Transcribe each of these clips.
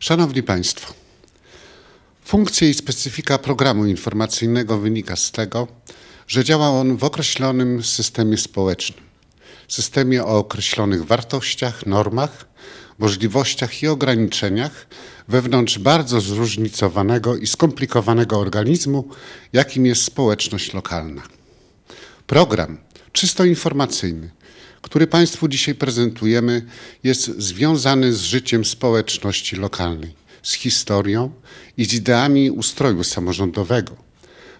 Szanowni Państwo, funkcja i specyfika programu informacyjnego wynika z tego, że działa on w określonym systemie społecznym, systemie o określonych wartościach, normach, możliwościach i ograniczeniach wewnątrz bardzo zróżnicowanego i skomplikowanego organizmu, jakim jest społeczność lokalna. Program czysto informacyjny który Państwu dzisiaj prezentujemy, jest związany z życiem społeczności lokalnej, z historią i z ideami ustroju samorządowego.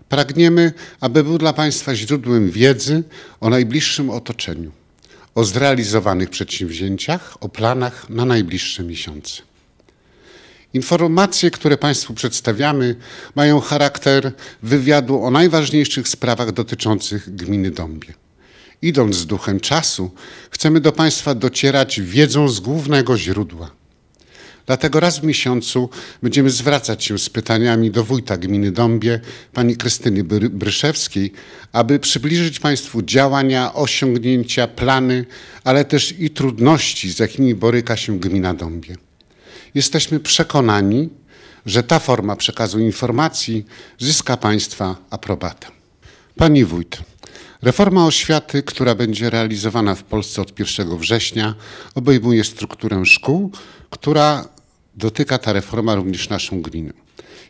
Pragniemy, aby był dla Państwa źródłem wiedzy o najbliższym otoczeniu, o zrealizowanych przedsięwzięciach, o planach na najbliższe miesiące. Informacje, które Państwu przedstawiamy, mają charakter wywiadu o najważniejszych sprawach dotyczących gminy Dąbie idąc z duchem czasu, chcemy do Państwa docierać wiedzą z głównego źródła. Dlatego raz w miesiącu będziemy zwracać się z pytaniami do wójta gminy Dąbie, pani Krystyny Bryszewskiej, aby przybliżyć Państwu działania, osiągnięcia, plany, ale też i trudności, z jakimi boryka się gmina Dąbie. Jesteśmy przekonani, że ta forma przekazu informacji zyska Państwa aprobatę. Pani wójt, Reforma oświaty, która będzie realizowana w Polsce od 1 września, obejmuje strukturę szkół, która dotyka ta reforma również naszą gminę.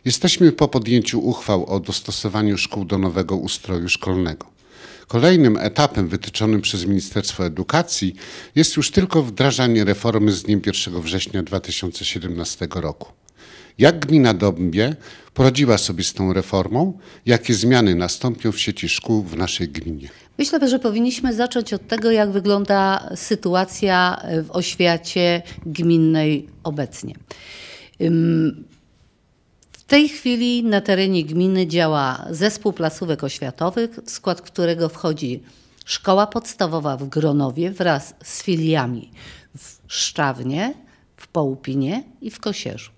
Jesteśmy po podjęciu uchwał o dostosowaniu szkół do nowego ustroju szkolnego. Kolejnym etapem wytyczonym przez Ministerstwo Edukacji jest już tylko wdrażanie reformy z dniem 1 września 2017 roku. Jak gmina Dąbie poradziła sobie z tą reformą? Jakie zmiany nastąpią w sieci szkół w naszej gminie? Myślę, że powinniśmy zacząć od tego, jak wygląda sytuacja w oświacie gminnej obecnie. W tej chwili na terenie gminy działa zespół placówek oświatowych, w skład którego wchodzi szkoła podstawowa w Gronowie wraz z filiami w Szczawnie, w Połupinie i w Kosierzu.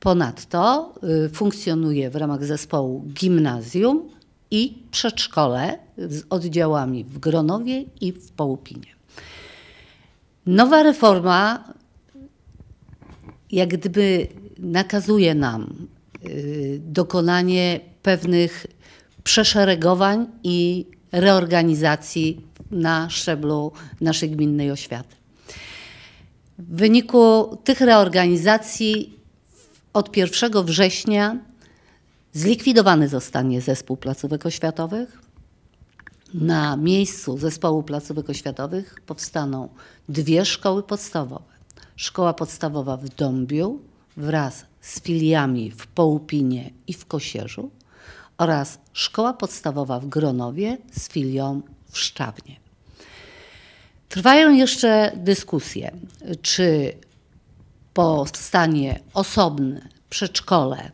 Ponadto y, funkcjonuje w ramach zespołu gimnazjum i przedszkole z oddziałami w Gronowie i w Połupinie. Nowa reforma jak gdyby nakazuje nam y, dokonanie pewnych przeszeregowań i reorganizacji na szczeblu naszej gminnej oświaty. W wyniku tych reorganizacji od 1 września zlikwidowany zostanie zespół placówek oświatowych. Na miejscu zespołu placówek oświatowych powstaną dwie szkoły podstawowe. Szkoła podstawowa w Dąbiu wraz z filiami w Połupinie i w Kosierzu oraz szkoła podstawowa w Gronowie z filią w Szczawnie. Trwają jeszcze dyskusje, czy powstanie osobne przedszkole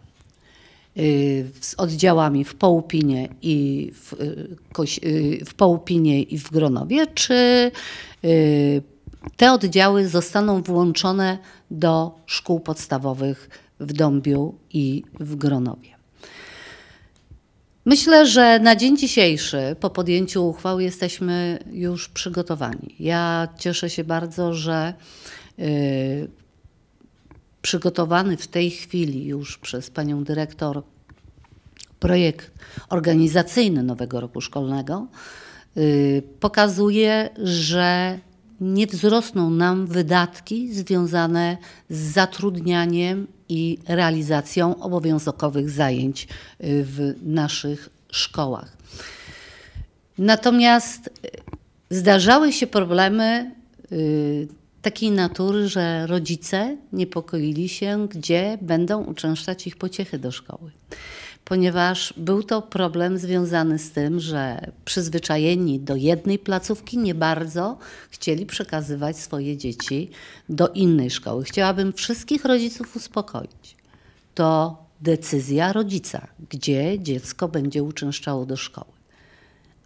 y, z oddziałami w Połupinie i w, y, y, w Połupinie i w Gronowie, czy te oddziały zostaną włączone do szkół podstawowych w Dąbiu i w Gronowie. Myślę, że na dzień dzisiejszy po podjęciu uchwały jesteśmy już przygotowani. Ja cieszę się bardzo, że przygotowany w tej chwili już przez panią dyrektor projekt organizacyjny nowego roku szkolnego y, pokazuje, że nie wzrosną nam wydatki związane z zatrudnianiem i realizacją obowiązkowych zajęć y, w naszych szkołach. Natomiast y, zdarzały się problemy takiej natury, że rodzice niepokoili się, gdzie będą uczęszczać ich pociechy do szkoły. Ponieważ był to problem związany z tym, że przyzwyczajeni do jednej placówki nie bardzo chcieli przekazywać swoje dzieci do innej szkoły. Chciałabym wszystkich rodziców uspokoić. To decyzja rodzica, gdzie dziecko będzie uczęszczało do szkoły.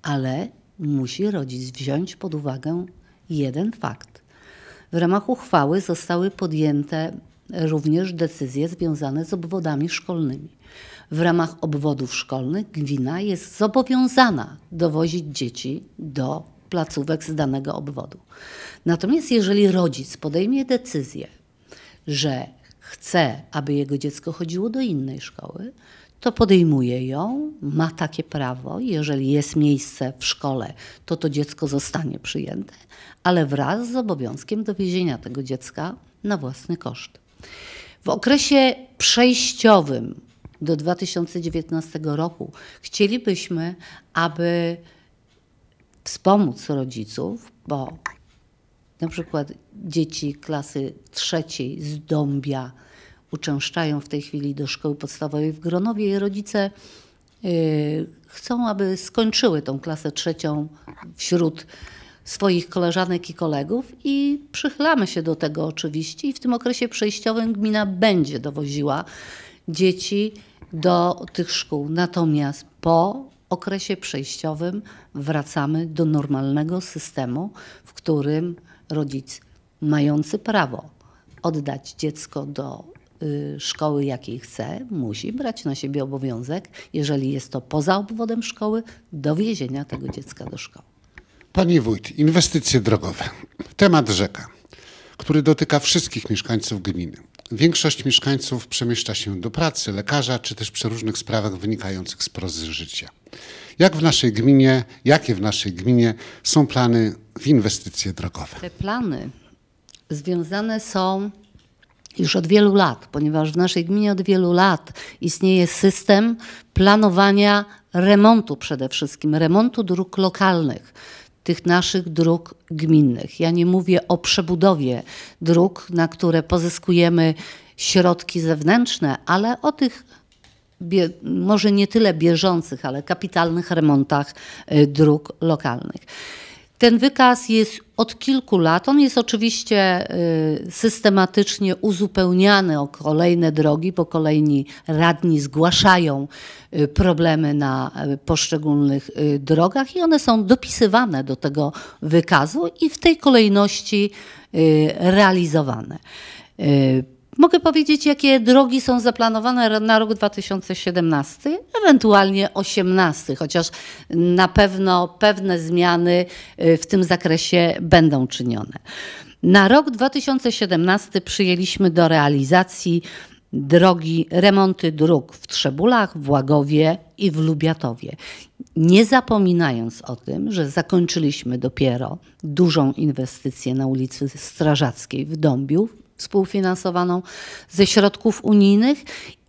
Ale musi rodzic wziąć pod uwagę jeden fakt w ramach uchwały zostały podjęte również decyzje związane z obwodami szkolnymi. W ramach obwodów szkolnych gmina jest zobowiązana dowozić dzieci do placówek z danego obwodu. Natomiast jeżeli rodzic podejmie decyzję, że chce, aby jego dziecko chodziło do innej szkoły, to podejmuje ją, ma takie prawo. Jeżeli jest miejsce w szkole, to to dziecko zostanie przyjęte, ale wraz z obowiązkiem dowiezienia tego dziecka na własny koszt. W okresie przejściowym do 2019 roku chcielibyśmy, aby wspomóc rodziców, bo na przykład dzieci klasy trzeciej z Dąbia, uczęszczają w tej chwili do szkoły podstawowej w Gronowie i rodzice y, chcą, aby skończyły tą klasę trzecią wśród swoich koleżanek i kolegów i przychylamy się do tego oczywiście i w tym okresie przejściowym gmina będzie dowoziła dzieci do tych szkół. Natomiast po okresie przejściowym wracamy do normalnego systemu, w którym rodzic mający prawo oddać dziecko do Y, szkoły, jakiej chce, musi brać na siebie obowiązek, jeżeli jest to poza obwodem szkoły, dowiezienia tego dziecka do szkoły. Panie wójt, inwestycje drogowe. Temat rzeka, który dotyka wszystkich mieszkańców gminy. Większość mieszkańców przemieszcza się do pracy, lekarza, czy też przy różnych sprawach wynikających z prozy życia. Jak w naszej gminie, jakie w naszej gminie są plany w inwestycje drogowe? Te plany związane są już od wielu lat, ponieważ w naszej gminie od wielu lat istnieje system planowania remontu przede wszystkim, remontu dróg lokalnych tych naszych dróg gminnych. Ja nie mówię o przebudowie dróg, na które pozyskujemy środki zewnętrzne, ale o tych może nie tyle bieżących, ale kapitalnych remontach y, dróg lokalnych. Ten wykaz jest od kilku lat. On jest oczywiście y, systematycznie uzupełniany o kolejne drogi, bo kolejni radni zgłaszają y, problemy na y, poszczególnych drogach i one są dopisywane do tego wykazu i w tej kolejności realizowane. Mogę powiedzieć, jakie drogi są zaplanowane na rok 2017, ewentualnie 2018, chociaż na pewno pewne zmiany y, w tym zakresie będą czynione. Na rok 2017 przyjęliśmy do realizacji drogi, remonty dróg w Trzebulach, w Łagowie i w Lubiatowie. Nie zapominając o tym, że zakończyliśmy dopiero dużą inwestycję na ulicy Strażackiej w Dąbiu współfinansowaną ze środków unijnych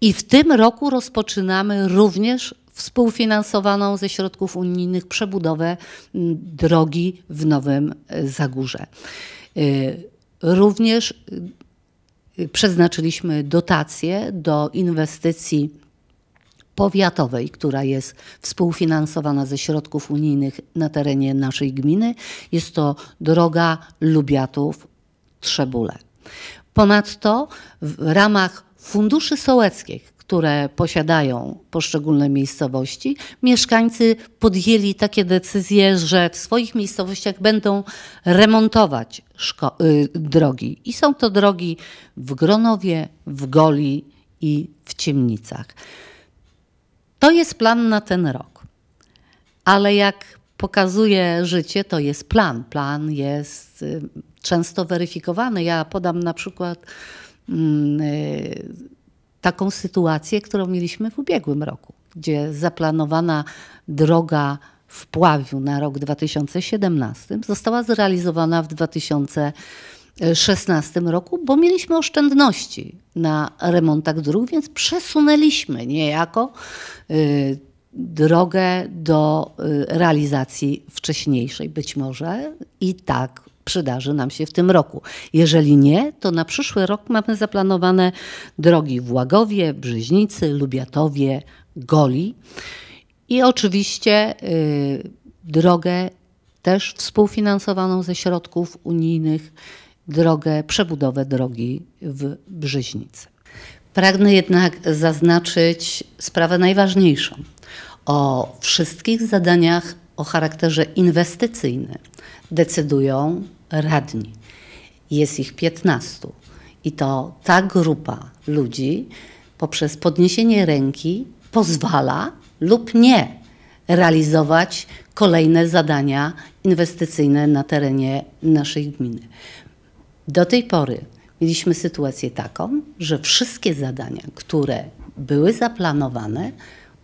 i w tym roku rozpoczynamy również współfinansowaną ze środków unijnych przebudowę drogi w Nowym e, Zagórze. E, również e, przeznaczyliśmy dotacje do inwestycji powiatowej, która jest współfinansowana ze środków unijnych na terenie naszej gminy. Jest to droga Lubiatów-Trzebule. Ponadto w ramach funduszy sołeckich, które posiadają poszczególne miejscowości, mieszkańcy podjęli takie decyzje, że w swoich miejscowościach będą remontować y, drogi. I są to drogi w Gronowie, w Goli i w Ciemnicach. To jest plan na ten rok. Ale jak pokazuje życie, to jest plan. Plan jest y, często weryfikowane. Ja podam na przykład mm, y, taką sytuację, którą mieliśmy w ubiegłym roku, gdzie zaplanowana droga w Pławiu na rok 2017 została zrealizowana w 2016 roku, bo mieliśmy oszczędności na remontach dróg, więc przesunęliśmy niejako y, drogę do y, realizacji wcześniejszej być może i tak przydarzy nam się w tym roku. Jeżeli nie, to na przyszły rok mamy zaplanowane drogi w Łagowie, Brzeźnicy, Lubiatowie, Goli i oczywiście y, drogę też współfinansowaną ze środków unijnych, drogę, przebudowę drogi w Brzeźnicy. Pragnę jednak zaznaczyć sprawę najważniejszą. O wszystkich zadaniach o charakterze inwestycyjnym decydują radni. Jest ich 15. I to ta grupa ludzi poprzez podniesienie ręki pozwala lub nie realizować kolejne zadania inwestycyjne na terenie naszej gminy. Do tej pory mieliśmy sytuację taką, że wszystkie zadania, które były zaplanowane,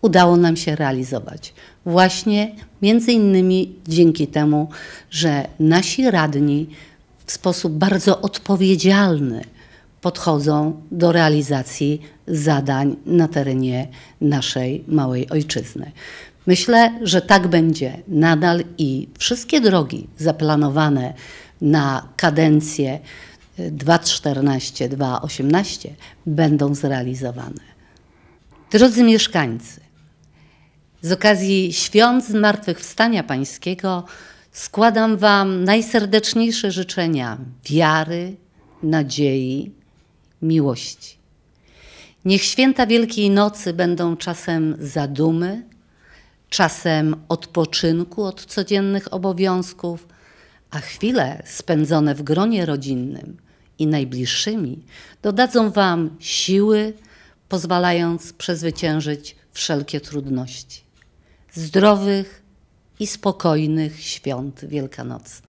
udało nam się realizować. Właśnie między innymi dzięki temu, że nasi radni w sposób bardzo odpowiedzialny podchodzą do realizacji zadań na terenie naszej małej ojczyzny. Myślę, że tak będzie nadal i wszystkie drogi zaplanowane na kadencję 2014-2018 y, będą zrealizowane. Drodzy mieszkańcy, z okazji świąt Zmartwychwstania Pańskiego składam Wam najserdeczniejsze życzenia wiary, nadziei, miłości. Niech święta Wielkiej Nocy będą czasem zadumy, czasem odpoczynku od codziennych obowiązków, a chwile spędzone w gronie rodzinnym i najbliższymi dodadzą Wam siły, pozwalając przezwyciężyć wszelkie trudności zdrowych i spokojnych świąt wielkanocnych.